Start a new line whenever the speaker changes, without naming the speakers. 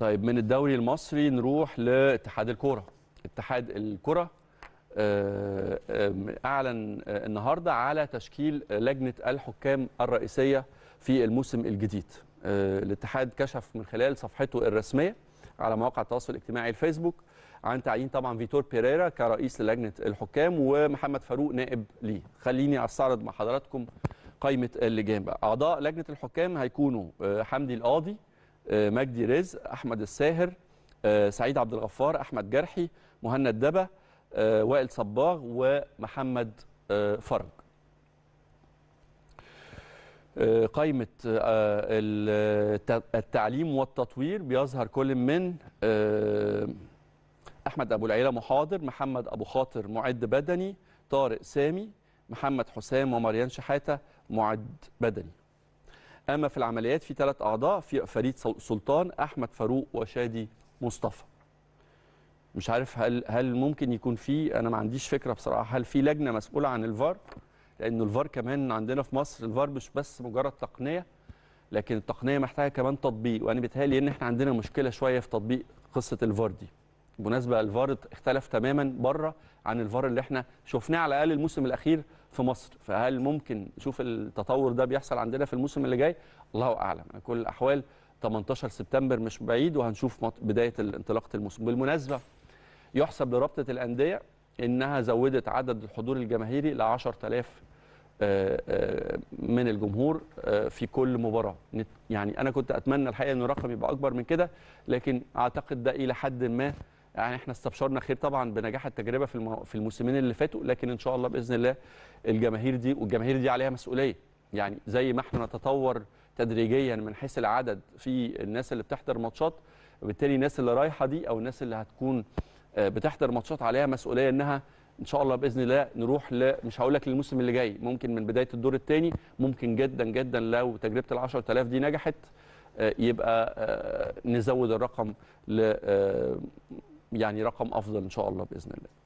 طيب من الدوري المصري نروح لاتحاد الكوره اتحاد الكره آه، آه، اعلن آه، النهارده على تشكيل لجنه الحكام الرئيسيه في الموسم الجديد الاتحاد كشف من خلال صفحته الرسميه على مواقع التواصل الاجتماعي الفيسبوك عن تعيين طبعا فيتور بيريرا كرئيس لجنه الحكام ومحمد فاروق نائب ليه خليني استعرض مع حضراتكم قائمه اللجان بقى اعضاء لجنه الحكام هيكونوا حمدي القاضي آه، مجدي رزق احمد الساهر آه، سعيد عبد الغفار احمد جرحي مهند دبا آه، وائل صباغ ومحمد فرج قائمة التعليم والتطوير بيظهر كل من أحمد أبو العيلة محاضر محمد أبو خاطر معد بدني طارق سامي محمد حسام ومريان شحاتة معد بدني قام في العمليات في ثلاث أعضاء في فريد سلطان أحمد فاروق وشادي مصطفى مش عارف هل هل ممكن يكون في انا ما عنديش فكره بصراحه هل في لجنه مسؤوله عن الفار لانه الفار كمان عندنا في مصر الفار مش بس مجرد تقنيه لكن التقنيه محتاجه كمان تطبيق وانا بيتهيألي ان احنا عندنا مشكله شويه في تطبيق قصه الفار دي بالمناسبه الفار اختلف تماما بره عن الفار اللي احنا شفناه على الاقل الموسم الاخير في مصر فهل ممكن نشوف التطور ده بيحصل عندنا في الموسم اللي جاي الله اعلم على كل الاحوال 18 سبتمبر مش بعيد وهنشوف بدايه انطلاقه الموسم بالمناسبه يحسب لرابطه الانديه انها زودت عدد الحضور الجماهيري ل 10000 آه، آه، من الجمهور آه، في كل مباراه يعني انا كنت اتمنى الحقيقه ان الرقم يبقى اكبر من كده لكن اعتقد ده الى حد ما يعني احنا استبشرنا خير طبعا بنجاح التجربه في في الموسمين اللي فاتوا لكن ان شاء الله باذن الله الجماهير دي والجماهير دي عليها مسؤوليه يعني زي ما احنا نتطور تدريجيا من حيث العدد في الناس اللي بتحضر ماتشات وبالتالي الناس اللي رايحه دي او الناس اللي هتكون آه، بتحضر ماتشات عليها مسؤوليه انها ان شاء الله باذن الله نروح ل... مش هقول لك للموسم اللي جاي ممكن من بدايه الدور الثاني ممكن جدا جدا لو تجربه ال 10000 دي نجحت آه، يبقى آه، نزود الرقم ل يعني رقم افضل ان شاء الله باذن الله